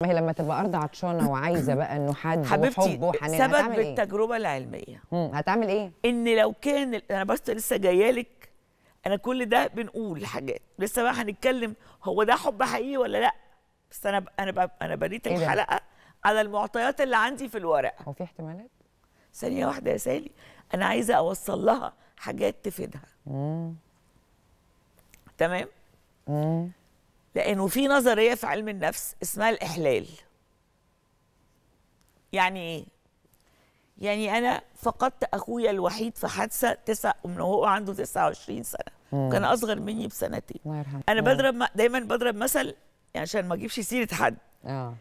ما هي لما تبقى ارض عطشانه وعايزه بقى انه حد حبيبتي وحب ثبت إيه؟ بالتجربه إيه؟ العلميه هتعمل ايه؟ ان لو كان انا بس لسه جايه لك انا كل ده بنقول حاجات لسه بقى هنتكلم هو ده حب حقيقي ولا لا بس انا ب... انا ب... انا بنيت إيه الحلقه على المعطيات اللي عندي في الورقه هو في احتمالات؟ ثانيه واحده يا سالي انا عايزه اوصل لها حاجات تفيدها مم. تمام؟ مم. لانه في نظريه في علم النفس اسمها الاحلال يعني ايه يعني انا فقدت اخويا الوحيد في حادثه تسع من هو عنده 29 سنه كان اصغر مني بسنتين الله يرحمه انا بضرب دايما بضرب مثل يعني عشان ما اجيبش سيره حد اه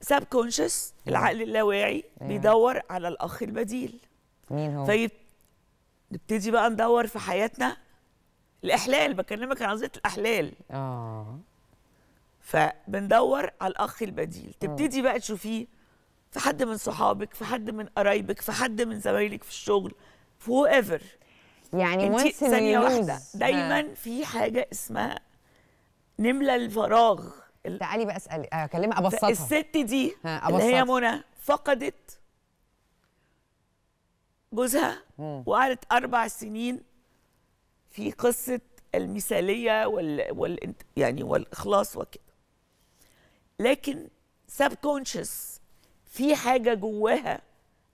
ساب كونشس العقل اللاواعي بيدور على الاخ البديل مين هو فيبتدي بقى ندور في حياتنا الاحلال بكلمك عن قضيه الاحلال اه فبندور على الاخ البديل آه. تبتدي بقى تشوفيه في حد من صحابك في حد من قرايبك في حد من زمايلك في الشغل في هو ايفر يعني انت ثانيه واحده دايما آه. في حاجه اسمها نملى الفراغ تعالي بقى اسال اكلمها آه، ابسطها الست دي آه، اللي هي منى فقدت جوزها وقعدت اربع سنين في قصه المثاليه وال, وال يعني والاخلاص وكده لكن سب كونشس في حاجه جواها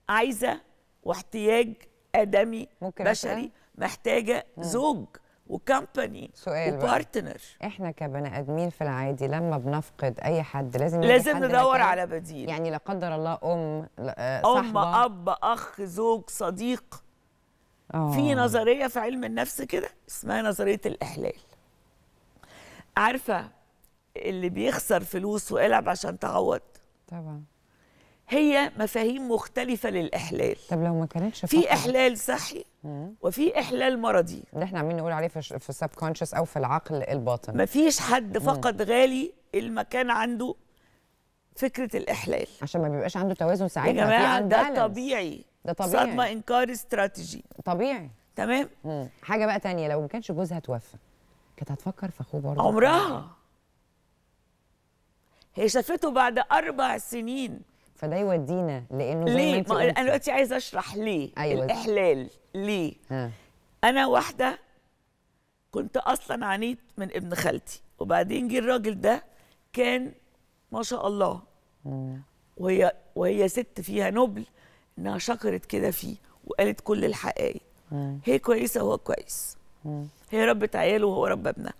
عايزه واحتياج ادمي ممكن بشري محتاجه مم. زوج وكمباني وبارتنر احنا كبني ادمين في العادي لما بنفقد اي حد لازم لازم ندور على بديل يعني لا قدر الله ام آه، صاحبه ام اب اخ زوج صديق أوه. في آه. نظريه في علم النفس كده اسمها نظريه الاحلال عارفه اللي بيخسر فلوس ويلعب عشان تعوض طبعا هي مفاهيم مختلفة للإحلال طب لو ما كانتش في إحلال صحي وفي إحلال مرضي اللي احنا عمالين نقول عليه في السب كونشس أو في العقل الباطن مفيش حد فقد غالي المكان عنده فكرة الإحلال عشان ما بيبقاش عنده توازن ساعتها يا جماعة ده طبيعي ده طبيعي صدمه انكار استراتيجي طبيعي تمام مم. حاجه بقى تانية لو ما كانش جوزها توفى كانت هتفكر في اخوه برضه عمرها يعني. هي شافته بعد اربع سنين فده يودينا لانه زي ليه؟ ما, ما انا دلوقتي عايزه اشرح ليه أيوة. الاحلال ليه ها. انا واحده كنت اصلا عانيت من ابن خالتي وبعدين جه الراجل ده كان ما شاء الله مم. وهي وهي ست فيها نبل انها شكرت كده فيه وقالت كل الحقائق هي كويسه وهو كويس هي رب عياله وهو رب ابنها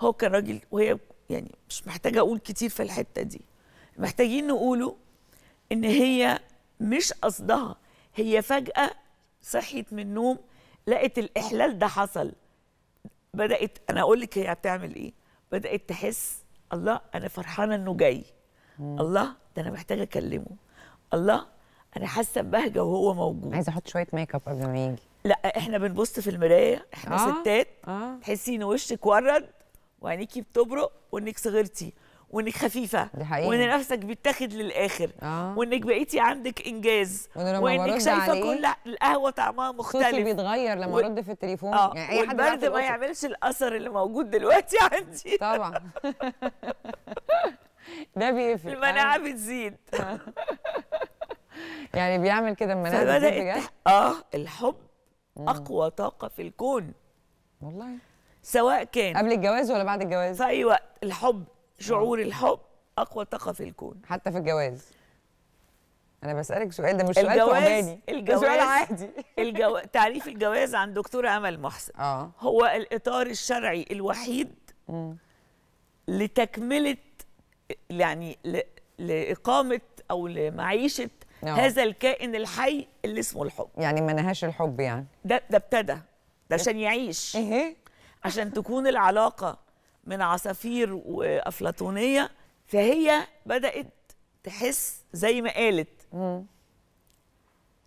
هو كان راجل وهي يعني مش محتاجه اقول كتير في الحته دي محتاجين نقوله ان هي مش قصدها هي فجاه صحيت من النوم لقت الاحلال ده حصل بدات انا اقول لك هي هتعمل ايه بدات تحس الله انا فرحانه انه جاي الله ده انا محتاجه اكلمه الله انا حاسه ببهجه وهو موجود عايزه احط شويه ميك اب قبل ما يجي لا احنا بنبص في المرايه احنا آه. ستات آه. تحسي ان وشك ورد وعينيكي بتبرق وانك صغرتي وانك خفيفه وان نفسك بيتاخد للاخر آه. وانك بقيتي عندك انجاز وانك شايفه كل القهوه طعمها مختلف صوتي بيتغير لما و... ارد في التليفون آه. يعني اي حد ما يعملش الاثر اللي موجود دلوقتي عندي طبعا ده بيقفل المناعه آه. بتزيد يعني بيعمل كده من بجد اه الحب اقوى طاقه في الكون والله سواء كان قبل الجواز ولا بعد الجواز في اي وقت الحب شعور آه. الحب اقوى طاقه في الكون حتى في الجواز انا بسالك سؤال ده مش سؤال عادي الجواز سؤال عادي الجو... تعريف الجواز عند دكتوره امل محسن أوه. هو الاطار الشرعي الوحيد لتكمله يعني ل... لاقامه او لمعيشه أوه. هذا الكائن الحي اللي اسمه الحب يعني ما نهاش الحب يعني ده ده ابتدى ده عشان يعيش ايه عشان تكون العلاقه من عصافير وافلاطونيه فهي بدات تحس زي ما قالت مم.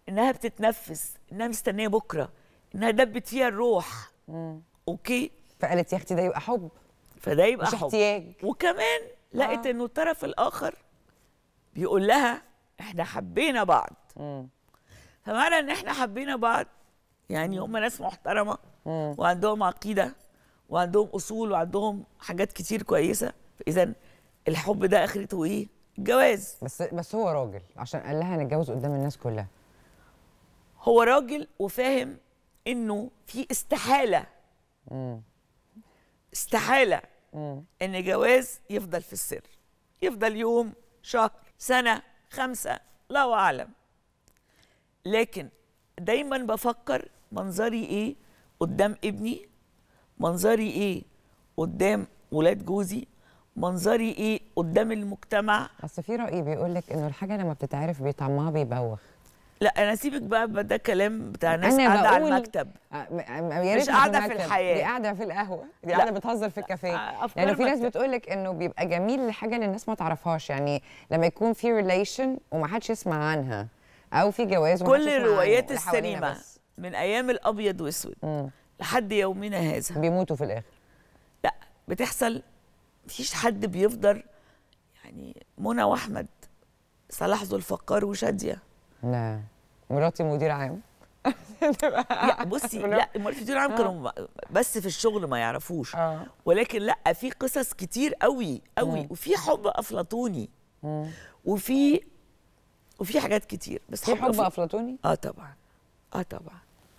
انها بتتنفس انها مستنيه بكره انها دبت فيها الروح مم. اوكي فقالت يا اختي ده يبقى حب فده يبقى مش حب احتياج وكمان لقت آه. انه الطرف الاخر بيقول لها احنا حبينا بعض فمعنى ان احنا حبينا بعض يعني هم ناس محترمه وعندهم عقيده وعندهم اصول وعندهم حاجات كتير كويسه فاذا الحب ده اخرته ايه الجواز بس بس هو راجل عشان قال لها نتجوز قدام الناس كلها هو راجل وفاهم انه في استحاله مم. استحاله مم. ان جواز يفضل في السر يفضل يوم شهر سنه خمسة لا أعلم لكن دايما بفكر منظري إيه قدام ابني منظري إيه قدام ولاد جوزي منظري إيه قدام المجتمع أصل في رأي بيقولك إنه الحاجة لما بتتعرف بيطعمها بيبوخ لا انا سيبك بقى ده كلام بتاع ناس قاعده على المكتب مش قاعده في الحياه دي قاعده في القهوه دي قاعده بتهزر في الكافيه يعني في ناس بتقول لك انه بيبقى جميل الحاجه اللي الناس ما تعرفهاش يعني لما يكون في ريليشن ومحدش يسمع عنها او في جواز كل الروايات السليمه من ايام الابيض واسود لحد يومنا هذا بيموتوا في الاخر لا بتحصل مفيش حد بيفضل يعني منى واحمد صلاح ذو الفقار وشاديه لا نعم. مراتي مدير عام لا بصي لا مدير عام آه. كانوا بس في الشغل ما يعرفوش آه. ولكن لا في قصص كتير قوي قوي وفي حب افلاطوني وفي وفي حاجات كتير بس في حب, افلاطوني اه طبعا اه طبعا